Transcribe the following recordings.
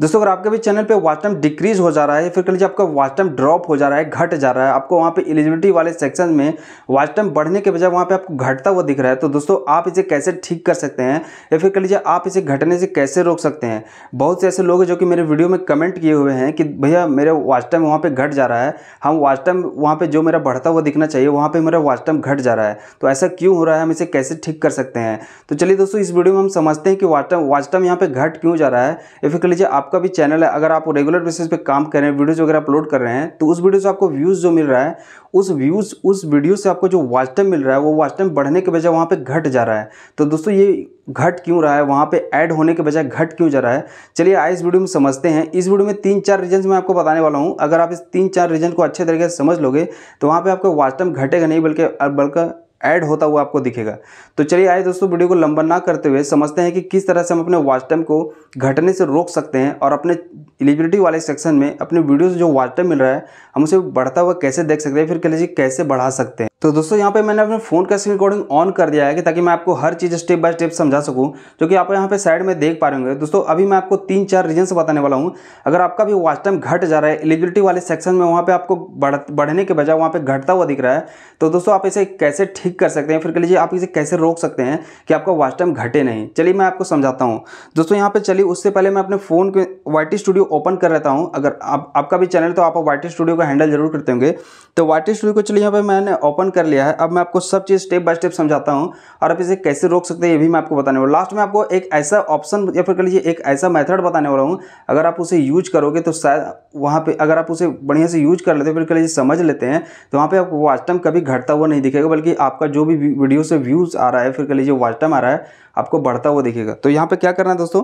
दोस्तों अगर आपके भी चैनल पे वॉच टाइम डिक्रीज हो जा रहा है फिर कह लीजिए आपका वॉच टाइम ड्रॉप हो जा रहा है घट जा रहा है आपको वहाँ पे एलिजिबिलिटी वाले सेक्शन में वॉच टाइम बढ़ने के बजाय वहाँ पे आपको घटता हुआ दिख रहा है तो दोस्तों आप इसे कैसे ठीक कर सकते हैं या फिर कह लीजिए आप इसे घटने से कैसे रोक सकते हैं बहुत से ऐसे लोग हैं जो कि मेरे वीडियो में कमेंट किए हुए हैं कि भैया मेरे वॉच टाइम वहाँ पर घट जा रहा है हम वॉच टाइम वहाँ पर जो मेरा बढ़ता हुआ दिखना चाहिए वहाँ पर मेरा वॉच टाइम घट जा रहा है तो ऐसा क्यों हो रहा है हम इसे कैसे ठीक कर सकते हैं तो चलिए दोस्तों इस वीडियो में हम समझते हैं कि वॉच टाइम वॉच टाइम यहाँ पर घट क्यों जा रहा है या फिर कह लीजिए आप आपका भी चैनल है अगर आप रेगुलर बेसिस पे काम कर रहे हैं वीडियोज़ वगैरह अपलोड कर रहे हैं तो उस वीडियो से आपको व्यूज़ जो मिल रहा है उस व्यूज़ उस वीडियो से आपको जो वॉच टाइम मिल रहा है वो वॉच टाइम बढ़ने के बजाय वहाँ पर घट जा रहा है तो दोस्तों ये घट क्यों रहा है वहाँ पे ऐड होने के बजाय घट क्यों जा रहा है चलिए आज इस वीडियो में समझते हैं इस वीडियो में तीन चार रीजन मैं आपको बताने वाला हूँ अगर आप इस तीन चार रीजन को अच्छे तरीके से समझ लोगे तो वहाँ पे आपका वाच टाइम घटेगा नहीं बल्कि बल्कि ऐड होता हुआ आपको दिखेगा तो चलिए आए दोस्तों वीडियो को लंबा ना करते हुए समझते हैं कि किस तरह से हम अपने वाच टाइम को घटने से रोक सकते हैं और अपने एलिजिबिलिटी वाले सेक्शन में अपने वीडियो से जो वाच टाइम मिल रहा है हम उसे बढ़ता हुआ कैसे देख सकते हैं फिर कह लीजिए कैसे बढ़ा सकते हैं तो दोस्तों यहाँ पे मैंने अपने फ़ोन का स्क्रीन रिकॉर्डिंग ऑन कर दिया है कि ताकि मैं आपको हर चीज़ स्टेप बाय स्टेप समझा सकूँ जो कि आप यहाँ पे साइड में देख पा रहे होंगे दोस्तों अभी मैं आपको तीन चार रीजन से बताने वाला हूँ अगर आपका भी वॉच टाइम घट जा रहा है एलिजिबिलिटी वाले सेक्शन में वहाँ पर आपको बढ़ बढ़ने के बजाय वहाँ पर घटता हुआ दिख रहा है तो दोस्तों आप इसे कैसे ठीक कर सकते हैं फिर कह लीजिए आप इसे कैसे रोक सकते हैं कि आपका वॉच टाइम घटे नहीं चलिए मैं आपको समझाता हूँ दोस्तों यहाँ पर चलिए उससे पहले मैं अपने फ़ोन के वाई स्टूडियो ओपन कर रहता हूँ अगर आपका भी चैनल तो आप वाई स्टूडियो का हैंडल जरूर करते होंगे तो वाई स्टूडियो को चलिए यहाँ पर मैंने ओपन लर्न कर लिया है अब मैं आपको सब चीज़ स्टेप बाय स्टेप समझाता हूँ और आप इसे कैसे रोक सकते हैं ये भी मैं आपको बताने वाला लास्ट में आपको एक ऐसा ऑप्शन या फिर कर लीजिए एक ऐसा मेथड बताने वाला हूँ अगर आप उसे यूज करोगे तो शायद वहाँ पर अगर आप उसे बढ़िया से यूज कर लेते फिर कर लीजिए समझ लेते हैं तो वहाँ पर आपको वॉच टाइम कभी घटता हुआ नहीं दिखेगा बल्कि आपका जो भी वीडियो से व्यूज़ आ रहा है फिर कर लीजिए वॉच टाइम आ रहा है आपको बढ़ता हुआ दिखेगा तो यहाँ पर क्या करना है दोस्तों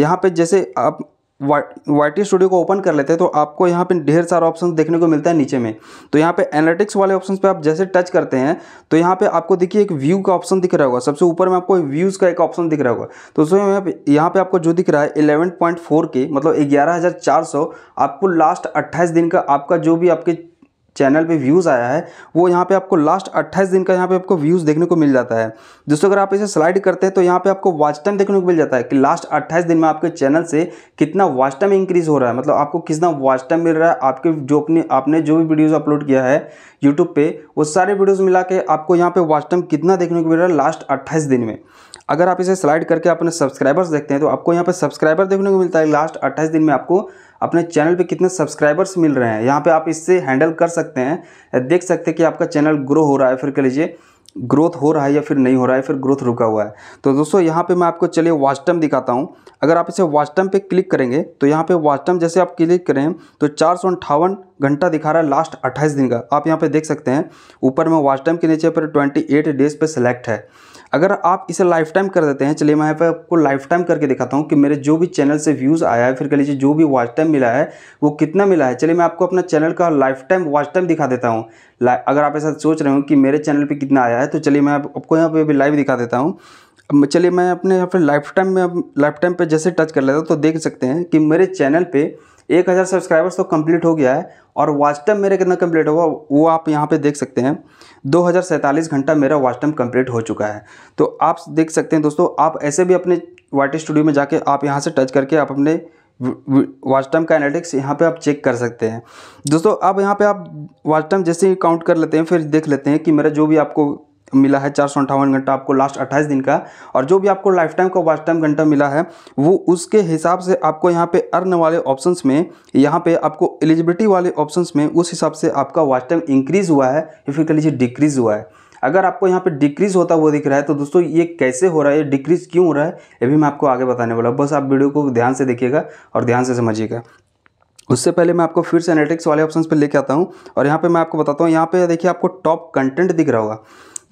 यहाँ पर जैसे आप वाई स्टूडियो को ओपन कर लेते हैं तो आपको यहाँ पे ढेर सारा ऑप्शन देखने को मिलता है नीचे में तो यहाँ पे एनालिटिक्स वाले ऑप्शन पे आप जैसे टच करते हैं तो यहाँ पे आपको देखिए एक व्यू का ऑप्शन दिख रहा होगा सबसे ऊपर में आपको व्यूज़ का एक ऑप्शन दिख रहा होगा तो उसमें यहाँ पे यहाँ पे आपको जो दिख रहा है इलेवन पॉइंट फोर के मतलब ग्यारह हज़ार चार सौ आपको लास्ट अट्ठाईस दिन का आपका जो भी आपके चैनल पे व्यूज़ आया है वो यहाँ पे आपको लास्ट 28 दिन का यहाँ पे आपको व्यूज़ देखने को मिल जाता है दोस्तों अगर आप इसे स्लाइड करते हैं तो यहाँ पे आपको वॉच टाइम देखने को मिल जाता है कि लास्ट 28 दिन में आपके चैनल से कितना वॉच टाइम इंक्रीज़ हो रहा है मतलब आपको कितना वॉच टाइम मिल रहा है आपके जो अपने आपने जो भी वीडियोज़ अपलोड किया है यूट्यूब पर वो सारे वीडियोज़ मिला के आपको यहाँ पर वॉच टाइम कितना देखने को मिल रहा है लास्ट अट्ठाईस दिन में अगर आप इसे स्लाइड करके अपने सब्सक्राइबर्स देखते हैं तो आपको यहाँ पर सब्सक्राइबर देखने को मिलता है लास्ट अट्ठाईस दिन में आपको अपने चैनल पे कितने सब्सक्राइबर्स मिल रहे हैं यहाँ पे आप इससे हैंडल कर सकते हैं देख सकते हैं कि आपका चैनल ग्रो हो रहा है फिर कह लीजिए ग्रोथ हो रहा है या फिर नहीं हो रहा है फिर ग्रोथ रुका हुआ है तो दोस्तों यहाँ पे मैं आपको चलिए वास्टम दिखाता हूँ अगर आप इसे वास्टम पे क्लिक करेंगे तो यहाँ पे वास्टम जैसे आप क्लिक करें तो चार सौ अंठावन घंटा दिखा रहा है लास्ट अट्ठाईस दिन का आप यहाँ पे देख सकते हैं ऊपर में वॉच टाइम के नीचे पर ट्वेंटी एट डेज पे सेलेक्ट है अगर आप इसे लाइफ टाइम कर देते हैं चलिए मैं यहाँ पे आपको लाइफ टाइम करके दिखाता हूँ कि मेरे जो भी चैनल से व्यूज़ आया है फिर कह लीजिए जो भी वॉच टाइम मिला है वो कितना मिला है चलिए मैं आपको अपना चैनल का लाइफ टाइम वॉच टाइम दिखा देता हूँ अगर आप ऐसा सोच रहे हो कि मेरे चैनल पर कितना आया है तो चलिए मैं आपको यहाँ पर भी लाइव दिखा देता हूँ चलिए मैं अपने यहाँ पर लाइफ टाइम में लाइफ टाइम पर जैसे टच कर लेता हूँ तो देख सकते हैं कि मेरे चैनल पर एक हज़ार सब्सक्राइबर्स तो कंप्लीट हो गया है और वाच टाइम मेरा कितना कंप्लीट हुआ वो आप यहाँ पे देख सकते हैं दो घंटा मेरा वाच टाइम कंप्लीट हो चुका है तो आप देख सकते हैं दोस्तों आप ऐसे भी अपने वाटर स्टूडियो में जाके आप यहाँ से टच करके आप अपने वाच टाइम का एनालिटिक्स यहाँ पे आप चेक कर सकते हैं दोस्तों अब यहाँ पे आप वाच टाइम जैसे ही काउंट कर लेते हैं फिर देख लेते हैं कि मेरा जो भी आपको मिला है चार सौ अंठावन घंटा आपको लास्ट अट्ठाईस दिन का और जो भी आपको लाइफ टाइम का वाच टाइम घंटा मिला है वो उसके हिसाब से आपको यहाँ पे अर्न वाले ऑप्शंस में यहाँ पे आपको एलिजिबिलिटी वाले ऑप्शंस में उस हिसाब से आपका वाच टाइम इंक्रीज़ हुआ है या फिर कह लीजिए डिक्रीज़ हुआ है अगर आपको यहाँ पे डिक्रीज होता हुआ दिख रहा है तो दोस्तों ये कैसे हो रहा है ये डिक्रीज क्यों हो रहा है ये भी मैं आपको आगे बताने वाला हूँ बस आप वीडियो को ध्यान से देखिएगा और ध्यान से समझिएगा उससे पहले मैं आपको फिर से एनालिटिक्स वाले ऑप्शन पर लेके आता हूँ और यहाँ पर मैं आपको बताता हूँ यहाँ पे देखिए आपको टॉप कंटेंट दिख रहा होगा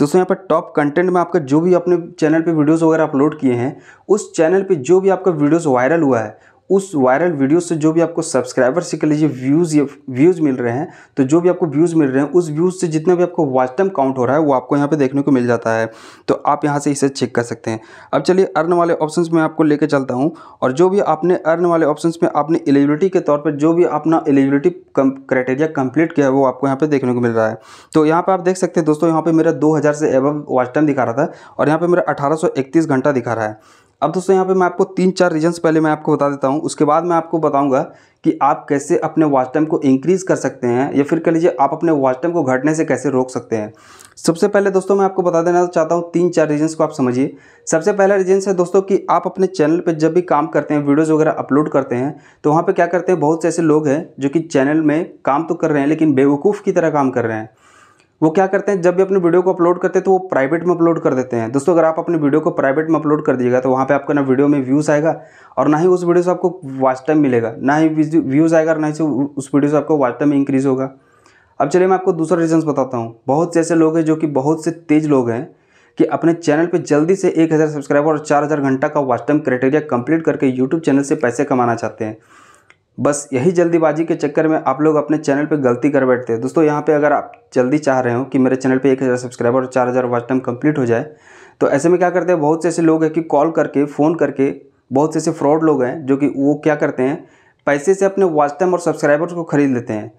दोस्तों यहाँ पर टॉप कंटेंट में आपका जो भी अपने चैनल पे वीडियोस वगैरह अपलोड किए हैं उस चैनल पे जो भी आपका वीडियोस वायरल हुआ है उस वायरल वीडियो से जो भी आपको सब्सक्राइबर से कह लीजिए व्यूज़ ये व्यूज़ मिल रहे हैं तो जो भी आपको व्यूज़ मिल रहे हैं उस व्यूज़ से जितना भी आपको वॉच टाइम काउंट हो रहा है वो आपको यहाँ पे देखने को मिल जाता है तो आप यहाँ से इसे चेक कर सकते हैं अब चलिए अर्न वाले ऑप्शन में आपको लेकर चलता हूँ और जो भी आपने अर्न वाले ऑप्शन में आपने एलिजिबिलिटी के तौर पर जो भी अपना एलिजिबिलिटी क्राइटेरिया कंप्लीट किया है वो आपको यहाँ पर देखने को मिल रहा है तो यहाँ पर आप देख सकते हैं दोस्तों यहाँ पर मेरा दो से एब वॉच टाइम दिखा रहा था और यहाँ पर मेरा अठारह घंटा दिखा रहा है अब दोस्तों यहाँ पे मैं आपको तीन चार रीजन्स पहले मैं आपको बता देता हूँ उसके बाद मैं आपको बताऊँगा कि आप कैसे अपने वॉच टाइम को इंक्रीज़ कर सकते हैं या फिर कह लीजिए आप अपने वॉच टाइम को घटने से कैसे रोक सकते हैं सबसे पहले दोस्तों मैं आपको बता देना चाहता हूँ तीन चार रीजन्स को आप समझिए सबसे पहला रीजन्स है दोस्तों कि आप अपने चैनल पर जब भी काम करते हैं वीडियोज़ वगैरह अपलोड करते हैं तो वहाँ पर क्या करते हैं बहुत से ऐसे लोग हैं जो कि चैनल में काम तो कर रहे हैं लेकिन बेवकूफ़ की तरह काम कर रहे हैं वो क्या करते हैं जब भी अपने वीडियो को अपलोड करते हैं तो वो प्राइवेट में अपलोड कर देते हैं दोस्तों अगर आप अपने वीडियो को प्राइवेट में अपलोड कर दिएगा तो वहाँ पे आपका ना वीडियो में व्यूज़ आएगा और ना ही उस वीडियो से आपको वाच टाइम मिलेगा ना ही व्यूज़ आएगा और ना ही उस वीडियो से आपको वाच टाइम इंक्रीज़ होगा अब चलिए मैं आपको दूसरा रीजन्स बताता हूँ बहुत से ऐसे लोग हैं जो कि बहुत से तेज़ लोग हैं कि अपने चैनल पर जल्दी से एक सब्सक्राइबर और चार घंटा का वाच टाइम क्राइटेरिया कंप्लीट करके यूट्यूब चैनल से पैसे कमाना चाहते हैं बस यही जल्दीबाजी के चक्कर में आप लोग अपने चैनल पे गलती कर बैठते हैं दोस्तों यहाँ पे अगर आप जल्दी चाह रहे हो कि मेरे चैनल पे एक हज़ार सब्सक्राइबर और चार हज़ार वॉच टाइम हो जाए तो ऐसे में क्या करते हैं बहुत से ऐसे लोग हैं कि कॉल करके फ़ोन करके बहुत से ऐसे फ्रॉड लोग हैं जो कि वो क्या करते हैं पैसे से अपने वाच टाइम और सब्सक्राइबर्स को खरीद लेते हैं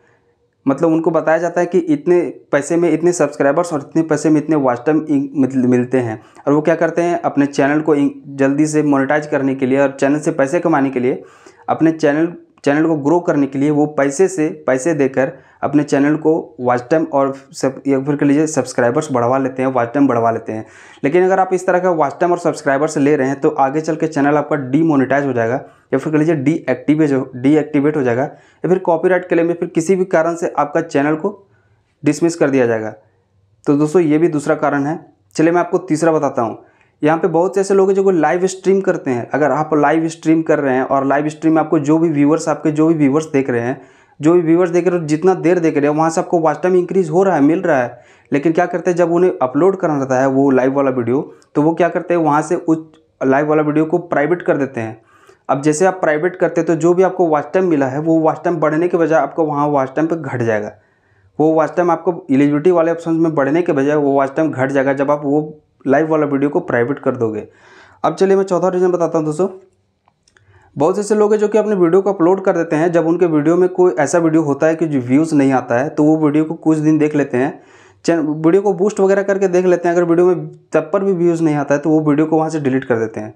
मतलब उनको बताया जाता है कि इतने पैसे में इतने सब्सक्राइबर्स और इतने पैसे में इतने वाच टाइम मिलते हैं और वो क्या करते हैं अपने चैनल को जल्दी से मोनिटाइज करने के लिए और चैनल से पैसे कमाने के लिए अपने चैनल चैनल को ग्रो करने के लिए वो पैसे से पैसे देकर अपने चैनल को वॉच टाइम और सब या फिर कह लीजिए सब्सक्राइबर्स बढ़वा लेते हैं वॉच टाइम बढ़वा लेते हैं लेकिन अगर आप इस तरह का वॉच टाइम और सब्सक्राइबर्स ले रहे हैं तो आगे चल के चैनल आपका डीमोनेटाइज हो जाएगा या फिर कह लीजिए डीएक्टिवेट हो डीएक्टिवेट हो जाएगा या फिर कॉपीराइट क्लेम या फिर किसी भी कारण से आपका चैनल को डिसमिस कर दिया जाएगा तो दोस्तों ये भी दूसरा कारण है चलिए मैं आपको तीसरा बताता हूँ यहाँ पे बहुत से ऐसे लोग हैं जो लाइव स्ट्रीम करते हैं अगर आप लाइव स्ट्रीम कर रहे हैं और लाइव स्ट्रीम में आपको जो भी व्यूवर्स आपके जो भी व्यूवर्स देख रहे हैं जो भी व्यूवर्स देख रहे हो जितना देर देख रहे हैं वहाँ से आपको वाच टाइम इंक्रीज़ हो रहा है मिल रहा है लेकिन क्या करते हैं जब उन्हें अपलोड करना रहता है वो लाइव वाला वीडियो तो वो क्या करते हैं वहाँ से उस लाइव वाला वीडियो को प्राइवेट कर देते हैं अब जैसे आप प्राइवेट करते हैं तो जो भी आपको वाच टाइम मिला है वो वाच टाइम बढ़ने के बजाय आपको वहाँ वाच टाइम पर घट जाएगा वो वाच टाइम आपको एलिजिबिलिटी वाले ऑप्शन में बढ़ने के बजाय वो वाच टाइम घट जाएगा जब आप वो लाइव वाला वीडियो को प्राइवेट कर दोगे अब चलिए मैं चौथा रीज़न बताता हूँ दोस्तों बहुत ऐसे लोग हैं जो कि अपने वीडियो को अपलोड कर देते हैं जब उनके वीडियो में कोई ऐसा वीडियो होता है कि जो व्यूज़ नहीं आता है तो वो वीडियो को कुछ दिन देख लेते हैं चैन वीडियो को बूस्ट वगैरह करके देख लेते हैं अगर वीडियो में तब पर भी व्यूज़ नहीं आता है तो वो वीडियो को वहाँ से डिलीट कर देते हैं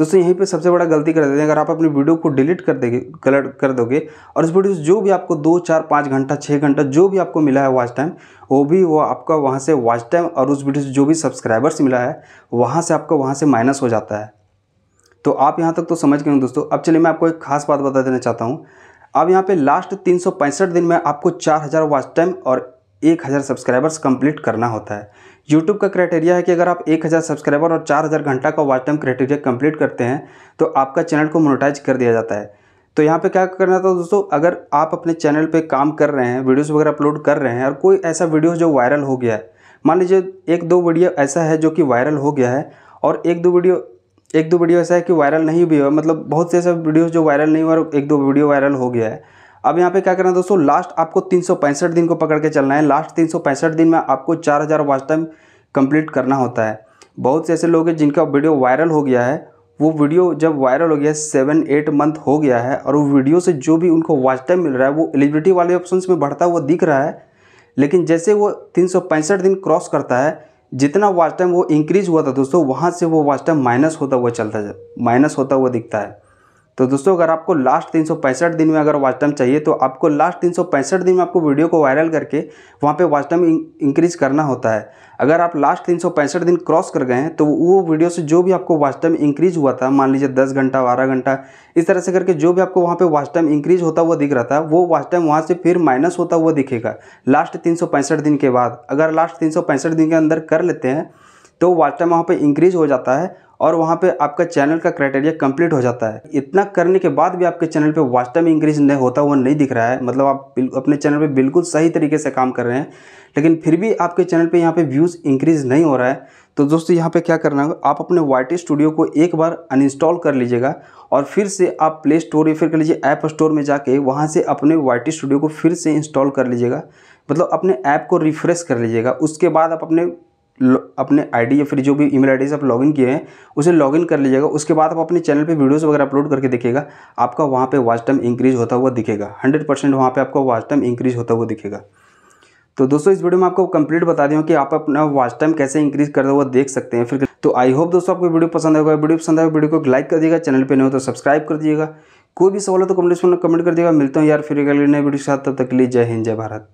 दोस्तों यहीं पे सबसे बड़ा गलती कर देते हैं अगर आप अपनी वीडियो को डिलीट कर देंगे कलर कर दोगे और उस वीडियो से जो भी आपको दो चार पाँच घंटा छः घंटा जो भी आपको मिला है वॉच टाइम वो भी वो आपका वहाँ से वॉच टाइम और उस वीडियो से जो भी सब्सक्राइबर्स मिला है वहाँ से आपका वहाँ से माइनस हो जाता है तो आप यहाँ तक तो समझ गए दोस्तों अब चलिए मैं आपको एक खास बात बता देना चाहता हूँ अब यहाँ पर लास्ट तीन दिन में आपको चार हज़ार वॉच टाइम और एक हज़ार सब्सक्राइबर्स कंप्लीट करना होता है यूट्यूब का क्राइटेरिया है कि अगर आप 1000 सब्सक्राइबर और 4000 घंटा का वॉच टाइम क्राइटेरिया कंप्लीट करते हैं तो आपका चैनल को मोनोटाइज कर दिया जाता है तो यहाँ पे क्या करना था दोस्तों अगर आप अपने चैनल पे काम कर रहे हैं वीडियोस वगैरह अपलोड कर रहे हैं और कोई ऐसा वीडियो जो वायरल हो गया है मान लीजिए एक दो वीडियो ऐसा है जो कि वायरल हो गया है और एक दो वीडियो एक दो वीडियो ऐसा है कि वायरल नहीं भी हुआ मतलब बहुत से ऐसे वीडियो जो वायरल नहीं हुआ और एक दो वीडियो वायरल हो गया है अब यहाँ पे क्या करना है दोस्तों लास्ट आपको तीन दिन को पकड़ के चलना है लास्ट तीन दिन में आपको चार हज़ार वाच टाइम कंप्लीट करना होता है बहुत से ऐसे लोग हैं जिनका वीडियो वायरल हो गया है वो वीडियो जब वायरल हो गया सेवन एट मंथ हो गया है और वो वीडियो से जो भी उनको वाच टाइम मिल रहा है वो एलिजिबिलिटी वाले ऑप्शन में बढ़ता हुआ दिख रहा है लेकिन जैसे वो तीन दिन क्रॉस करता है जितना वाच टाइम वो इंक्रीज हुआ था दोस्तों वहाँ से वो वाच टाइम माइनस होता हुआ चलता माइनस होता हुआ दिखता है तो दोस्तों अगर आपको लास्ट तीन दिन में अगर वॉच टाइम चाहिए तो आपको लास्ट तीन दिन में आपको वीडियो को वायरल करके वहाँ पे वॉच टाइम इंक्रीज करना होता है अगर आप लास्ट तीन दिन क्रॉस कर गए हैं तो वो वीडियो से जो भी आपको वॉच टाइम इंक्रीज हुआ था मान लीजिए दस घंटा बारह घंटा इस तरह से करके जो भी आपको वहाँ पर वॉच टाइम इंक्रीज होता हुआ दिख रहा था वो वाच टाइम वहाँ से फिर माइनस होता हुआ दिखेगा लास्ट तीन दिन के बाद अगर लास्ट तीन दिन के अंदर कर लेते हैं तो वॉच टाइम वहाँ पर इंक्रीज हो जाता है और वहाँ पे आपका चैनल का क्राइटेरिया कंप्लीट हो जाता है इतना करने के बाद भी आपके चैनल पे वाच टाइम इंक्रीज नहीं होता हुआ नहीं दिख रहा है मतलब आप अपने चैनल पे बिल्कुल सही तरीके से काम कर रहे हैं लेकिन फिर भी आपके चैनल पे यहाँ पे व्यूज़ इंक्रीज नहीं हो रहा है तो दोस्तों यहाँ पे क्या करना होगा आप अपने वाई स्टूडियो को एक बार अनइंस्टॉल कर लीजिएगा और फिर से आप प्ले स्टोर या फिर कर लीजिए ऐप स्टोर में जाके वहाँ से अपने वाई स्टूडियो को फिर से इंस्टॉल कर लीजिएगा मतलब अपने ऐप को रिफ़्रेश कर लीजिएगा उसके बाद आप अपने अपने आईडी या फिर जो भी ईमेल आईडी से आप लॉगिन किए हैं उसे लॉगिन कर लीजिएगा उसके बाद आप अपने चैनल पे वीडियोस वगैरह अपलोड करके देखिएगा आपका वहाँ पे वाच टाइम इंक्रीज होता हुआ दिखेगा हंड्रेड परसेंट वहाँ पर आपका वाच टाइम इंक्रीज होता हुआ दिखेगा तो दोस्तों इस वीडियो में आपको कंप्लीट बता दें कि आप अपना वाच टाइम कैसे इंक्रीज करता हुआ देख सकते हैं फिर तो आई होप दोस्तों आपको वीडियो पसंद आएगा वीडियो पसंद आएगा वीडियो को लाइक कर दिएगा चैनल पर नहीं हो तो सब्सक्राइब कर दिएगा कोई भी सवाल हो तो कमेंट कमेंट कर दिएगा मिलता हूँ यार फिर अगले नए वीडियो के साथ तब तक के लिए जय हिंद जय भारत